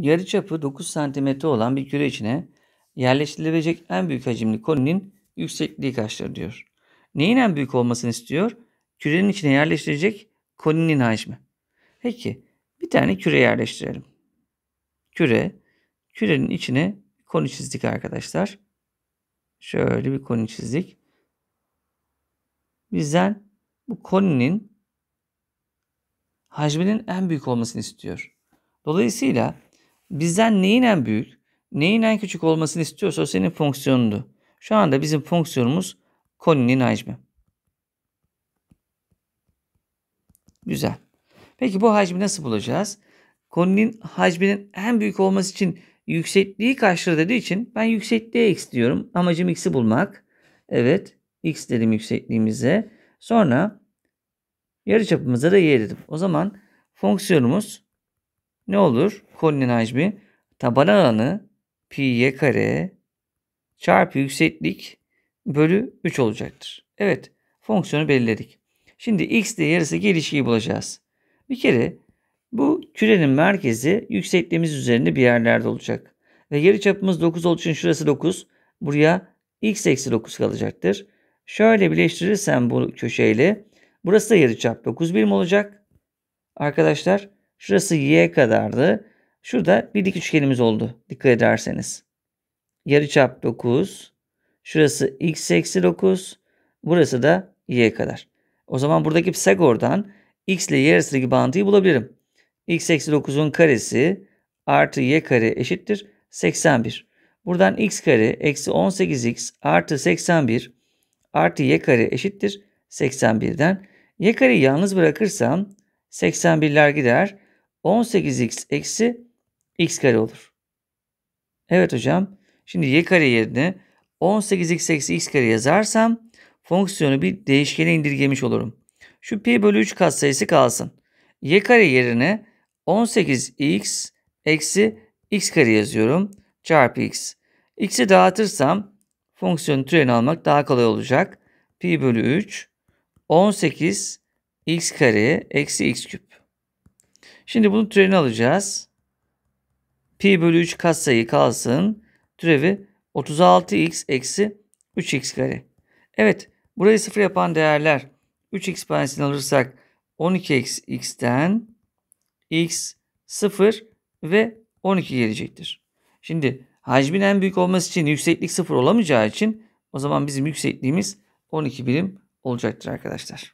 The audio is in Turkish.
Yarı çapı 9 cm olan bir küre içine yerleştirilebilecek en büyük hacimli koninin yüksekliği kaçtır diyor. Neyin en büyük olmasını istiyor? Kürenin içine yerleştirecek koninin hacmi. Peki bir tane küre yerleştirelim. Küre, kürenin içine koni çizdik arkadaşlar. Şöyle bir koni çizdik. Bizden bu koninin hacminin en büyük olmasını istiyor. Dolayısıyla bizden neyin en büyük, neyin en küçük olmasını istiyorsa o senin fonksiyonundu. Şu anda bizim fonksiyonumuz koninin hacmi. Güzel. Peki bu hacmi nasıl bulacağız? Koninin hacminin en büyük olması için yüksekliği kaçtır dediği için ben yüksekliğe x diyorum. Amacım x'i bulmak. Evet x dedim yüksekliğimize. Sonra yarıçapımıza da y dedim. O zaman fonksiyonumuz ne olur? Kolinin hacmi taban alanı pi'ye kare çarpı yükseklik bölü 3 olacaktır. Evet fonksiyonu belirledik. Şimdi x diye yarısı gelişiyi bulacağız. Bir kere bu kürenin merkezi yüksekliğimiz üzerinde bir yerlerde olacak. Ve yarı çapımız 9 olduğu için şurası 9. Buraya x eksi 9 kalacaktır. Şöyle birleştirirsem bu köşeyle burası da yarı çap 9 birim olacak. Arkadaşlar Şurası y kadardı. Şurada bir dik üçgenimiz oldu. Dikkat ederseniz. Yarıçap 9. Şurası x eksi 9. Burası da y kadar. O zaman buradaki Pisagor'dan x ile y arasındaki bağıntıyı bulabilirim. x eksi 9'un karesi artı y kare eşittir 81. Buradan x kare eksi 18x artı 81 artı y kare eşittir 81'den. Y kareyi yalnız bırakırsam 81'ler gider. 18x eksi x kare olur. Evet hocam. Şimdi y kare yerine 18x eksi x kare yazarsam fonksiyonu bir değişkene indirgemiş olurum. Şu pi bölü 3 katsayısı kalsın. y kare yerine 18x eksi x kare yazıyorum. Çarpı x. x'i dağıtırsam fonksiyonun türevini almak daha kolay olacak. Pi bölü 3 18 x kare eksi x küp. Şimdi bunu türevini alacağız. Pi bölü 3 katsayı kalsın. Türevi 36x eksi 3x kare. Evet burayı sıfır yapan değerler 3 ekspansiyonu alırsak 12x x'ten x 0 ve 12 gelecektir. Şimdi hacmin en büyük olması için yükseklik 0 olamayacağı için o zaman bizim yüksekliğimiz 12 birim olacaktır arkadaşlar.